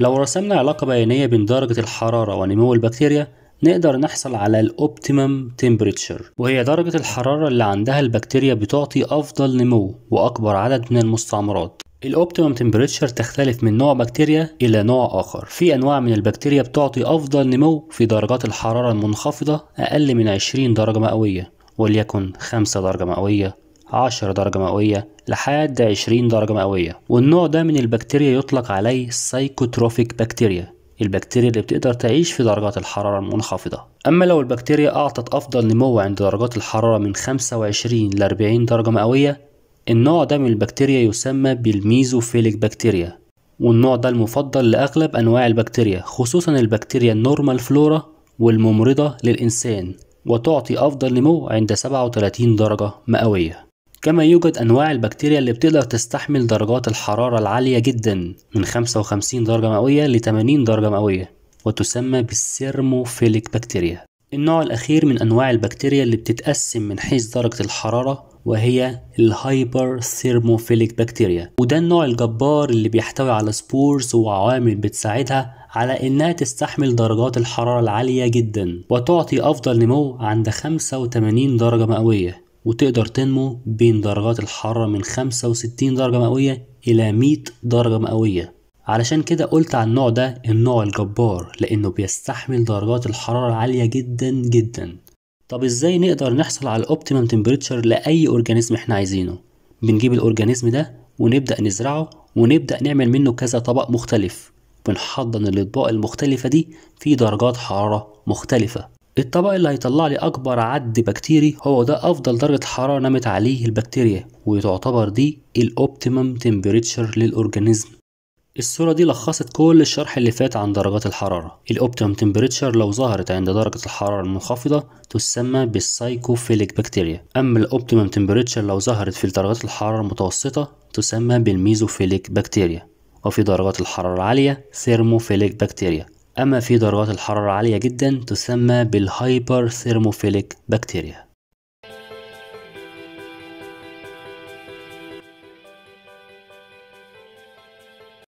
لو رسمنا علاقة بيانية بين درجة الحرارة ونمو البكتيريا نقدر نحصل على الاوبتيمم تمبريتشر وهي درجة الحرارة اللي عندها البكتيريا بتعطي أفضل نمو وأكبر عدد من المستعمرات الاوبتيمم تمبريتشر تختلف من نوع بكتيريا الى نوع اخر في انواع من البكتيريا بتعطي افضل نمو في درجات الحراره المنخفضه اقل من 20 درجه مئويه وليكن 5 درجه مئويه 10 درجه مئويه لحد 20 درجة مئوية والنوع ده من البكتيريا يطلق عليه سايكوتروفيك بكتيريا البكتيريا اللي بتقدر تعيش في درجات الحرارة المنخفضة أما لو البكتيريا أعطت أفضل نمو عند درجات الحرارة من 25 ل 40 درجة مئوية النوع ده من البكتيريا يسمى بالميزوفيليك بكتيريا والنوع ده المفضل لأغلب أنواع البكتيريا خصوصا البكتيريا النورمال فلورا والممرضة للإنسان وتعطي أفضل نمو عند 37 درجة مئوية كما يوجد أنواع البكتيريا اللي بتقدر تستحمل درجات الحرارة العالية جدا من 55 درجة مئوية ل 80 درجة مئوية وتسمى بالسيرموفيليك بكتيريا النوع الأخير من أنواع البكتيريا اللي بتتقسم من حيث درجة الحرارة وهي الهايبر ثيرموفيليك بكتيريا وده النوع الجبار اللي بيحتوي على سبورز وعوامل بتساعدها على إنها تستحمل درجات الحرارة العالية جدا وتعطي أفضل نمو عند 85 درجة مئوية وتقدر تنمو بين درجات الحرارة من 65 درجة مئوية إلى 100 درجة مئوية علشان كده قلت عن النوع ده النوع الجبار لأنه بيستحمل درجات الحرارة العالية جدا جدا طب ازاي نقدر نحصل على الاوبتيمم تمبريتشر لأي اورجانيزم احنا عايزينه بنجيب الاورجانيزم ده ونبدأ نزرعه ونبدأ نعمل منه كذا طبق مختلف بنحضن الأطباق المختلفة دي في درجات حرارة مختلفة الطبق اللي هيطلع لي اكبر عد بكتيري هو ده افضل درجه حراره نمت عليه البكتيريا وتعتبر دي الاوبتيمم تمبريتشر للاورجانيزم الصورة دي لخصت كل الشرح اللي فات عن درجات الحرارة الأوبتيمم تمبريتشر لو ظهرت عند درجة الحرارة المنخفضة تسمى بالسايكوفيليك بكتيريا أما الأوبتيمم تمبريتشر لو ظهرت في درجات الحرارة المتوسطة تسمى بالميزوفيليك بكتيريا وفي درجات الحرارة العالية ثيرموفيليك بكتيريا أما في درجات الحرارة عالية جدا تسمى بالهايبر ثيرموفيليك بكتيريا